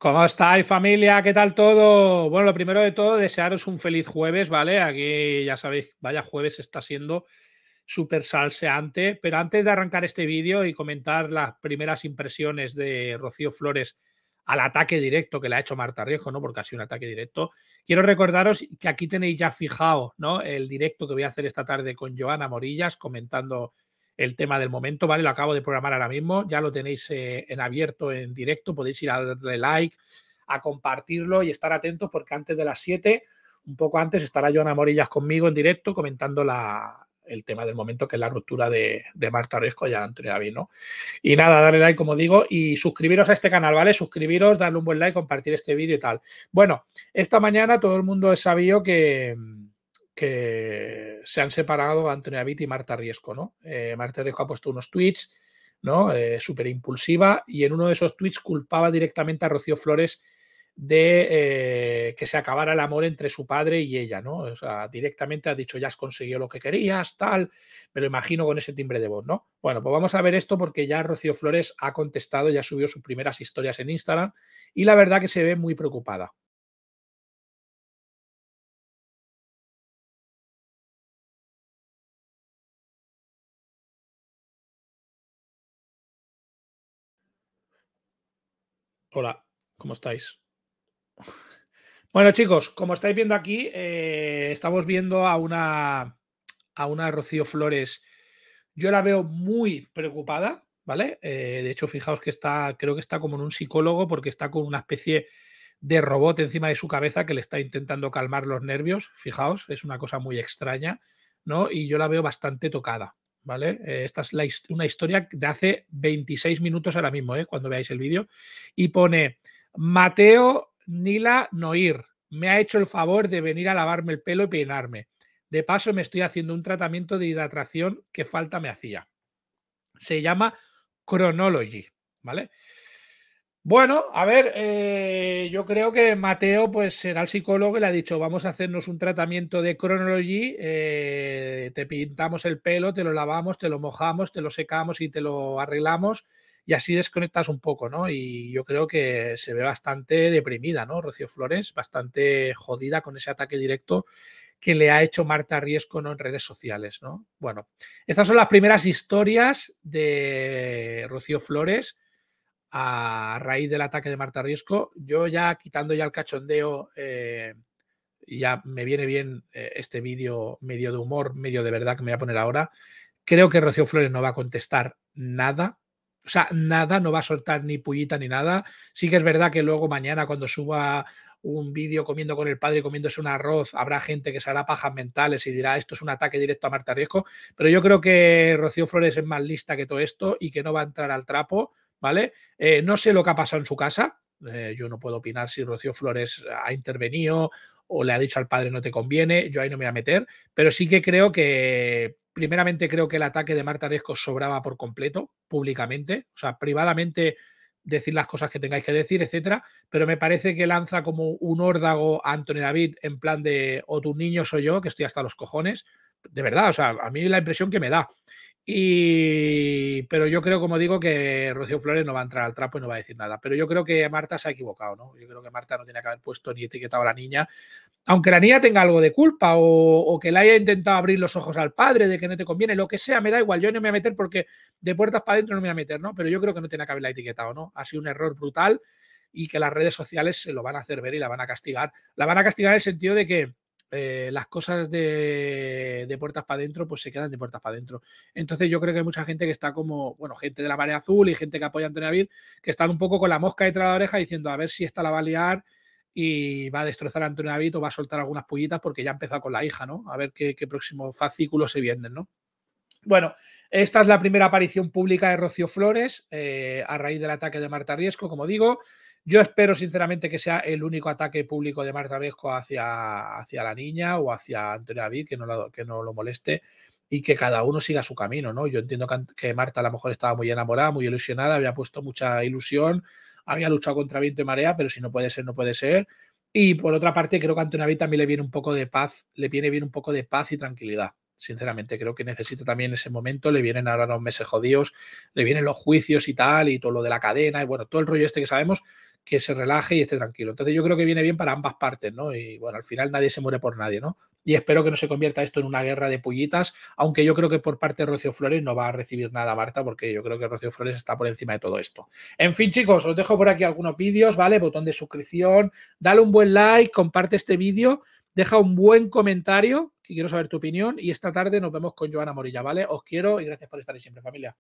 ¿Cómo estáis familia? ¿Qué tal todo? Bueno, lo primero de todo, desearos un feliz jueves, ¿vale? Aquí ya sabéis, vaya jueves está siendo súper salseante, pero antes de arrancar este vídeo y comentar las primeras impresiones de Rocío Flores al ataque directo que le ha hecho Marta Riejo, ¿no? Porque ha sido un ataque directo. Quiero recordaros que aquí tenéis ya fijado, ¿no? El directo que voy a hacer esta tarde con Joana Morillas comentando el tema del momento, ¿vale? Lo acabo de programar ahora mismo, ya lo tenéis eh, en abierto, en directo, podéis ir a darle like, a compartirlo y estar atentos porque antes de las 7, un poco antes, estará Joana Morillas conmigo en directo comentando el tema del momento, que es la ruptura de, de Marta Riesco ya Antonio David, ¿no? Y nada, darle like, como digo, y suscribiros a este canal, ¿vale? Suscribiros, darle un buen like, compartir este vídeo y tal. Bueno, esta mañana todo el mundo es sabido que que se han separado Antonia David y Marta Riesco, ¿no? Eh, Marta Riesco ha puesto unos tweets, ¿no? Eh, Súper impulsiva y en uno de esos tweets culpaba directamente a Rocío Flores de eh, que se acabara el amor entre su padre y ella, ¿no? O sea, directamente ha dicho, ya has conseguido lo que querías, tal, pero imagino con ese timbre de voz, ¿no? Bueno, pues vamos a ver esto porque ya Rocío Flores ha contestado, ya subió sus primeras historias en Instagram y la verdad que se ve muy preocupada. Hola, ¿cómo estáis? Bueno, chicos, como estáis viendo aquí, eh, estamos viendo a una, a una Rocío Flores. Yo la veo muy preocupada, ¿vale? Eh, de hecho, fijaos que está, creo que está como en un psicólogo porque está con una especie de robot encima de su cabeza que le está intentando calmar los nervios. Fijaos, es una cosa muy extraña, ¿no? Y yo la veo bastante tocada, ¿vale? Eh, esta es una historia de hace 26 minutos ahora mismo, ¿eh? cuando veáis el vídeo, y pone Mateo Nila Noir, me ha hecho el favor de venir a lavarme el pelo y peinarme. De paso me estoy haciendo un tratamiento de hidratación que falta me hacía. Se llama Chronology, ¿vale? Bueno, a ver, eh, yo creo que Mateo pues será el psicólogo y le ha dicho, vamos a hacernos un tratamiento de cronología, eh, te pintamos el pelo, te lo lavamos, te lo mojamos, te lo secamos y te lo arreglamos y así desconectas un poco, ¿no? Y yo creo que se ve bastante deprimida, ¿no? Rocío Flores, bastante jodida con ese ataque directo que le ha hecho Marta Riesco ¿no? en redes sociales, ¿no? Bueno, estas son las primeras historias de Rocío Flores a raíz del ataque de Marta Riesco. Yo ya quitando ya el cachondeo, eh, ya me viene bien eh, este vídeo medio de humor, medio de verdad que me voy a poner ahora. Creo que Rocío Flores no va a contestar nada. O sea, nada, no va a soltar ni pullita ni nada. Sí que es verdad que luego mañana cuando suba un vídeo comiendo con el padre comiéndose un arroz, habrá gente que se hará pajas mentales y dirá esto es un ataque directo a Marta Riesco. Pero yo creo que Rocío Flores es más lista que todo esto y que no va a entrar al trapo ¿vale? Eh, no sé lo que ha pasado en su casa. Eh, yo no puedo opinar si Rocío Flores ha intervenido o le ha dicho al padre no te conviene, yo ahí no me voy a meter, pero sí que creo que, primeramente creo que el ataque de Marta Aresco sobraba por completo, públicamente, o sea, privadamente decir las cosas que tengáis que decir, etcétera, pero me parece que lanza como un órdago a Antonio David en plan de o tu niño soy yo, que estoy hasta los cojones, de verdad, o sea, a mí la impresión que me da. Y, pero yo creo, como digo, que Rocío Flores no va a entrar al trapo y no va a decir nada. Pero yo creo que Marta se ha equivocado, ¿no? Yo creo que Marta no tiene que haber puesto ni etiquetado a la niña. Aunque la niña tenga algo de culpa o, que le haya intentado abrir los ojos al padre de que no te conviene, lo que sea, me da igual. Yo no me voy a meter porque de puertas para adentro no me voy a meter, ¿no? Pero yo creo que no tiene que haberla etiquetado, ¿no? Ha sido un error brutal y que las redes sociales se lo van a hacer ver y la van a castigar. La van a castigar en el sentido de que eh, las cosas de, de puertas para adentro, pues se quedan de puertas para adentro. Entonces yo creo que hay mucha gente que está como, bueno, gente de la marea azul y gente que apoya a Antonio David, que están un poco con la mosca detrás de la oreja diciendo a ver si esta la va a liar y va a destrozar a Antonio David o va a soltar algunas pullitas porque ya ha empezado con la hija, ¿no? A ver qué, próximo próximos se vienen, ¿no? Bueno, esta es la primera aparición pública de Rocío Flores eh, a raíz del ataque de Marta Riesco, como digo. Yo espero sinceramente que sea el único ataque público de Marta Vesco hacia, hacia la niña o hacia Antonio David, que no, que no lo moleste y que cada uno siga su camino, ¿no? Yo entiendo que Marta a lo mejor estaba muy enamorada, muy ilusionada, había puesto mucha ilusión, había luchado contra viento y marea, pero si no puede ser, no puede ser. Y por otra parte, creo que a Antonio David también le viene un poco de paz, le viene bien un poco de paz y tranquilidad. Sinceramente, creo que necesita también ese momento, le vienen ahora los meses jodidos, le vienen los juicios y tal, y todo lo de la cadena, y bueno, todo el rollo este que sabemos, que se relaje y esté tranquilo. Entonces yo creo que viene bien para ambas partes, ¿no? Y bueno, al final nadie se muere por nadie, ¿no? Y espero que no se convierta esto en una guerra de pollitas, aunque yo creo que por parte de Rocío Flores no va a recibir nada Marta, porque yo creo que Rocío Flores está por encima de todo esto. En fin, chicos, os dejo por aquí algunos vídeos, ¿vale? Botón de suscripción, dale un buen like, comparte este vídeo, deja un buen comentario, que quiero saber tu opinión, y esta tarde nos vemos con Joana Morilla, ¿vale? Os quiero y gracias por estar ahí siempre, familia.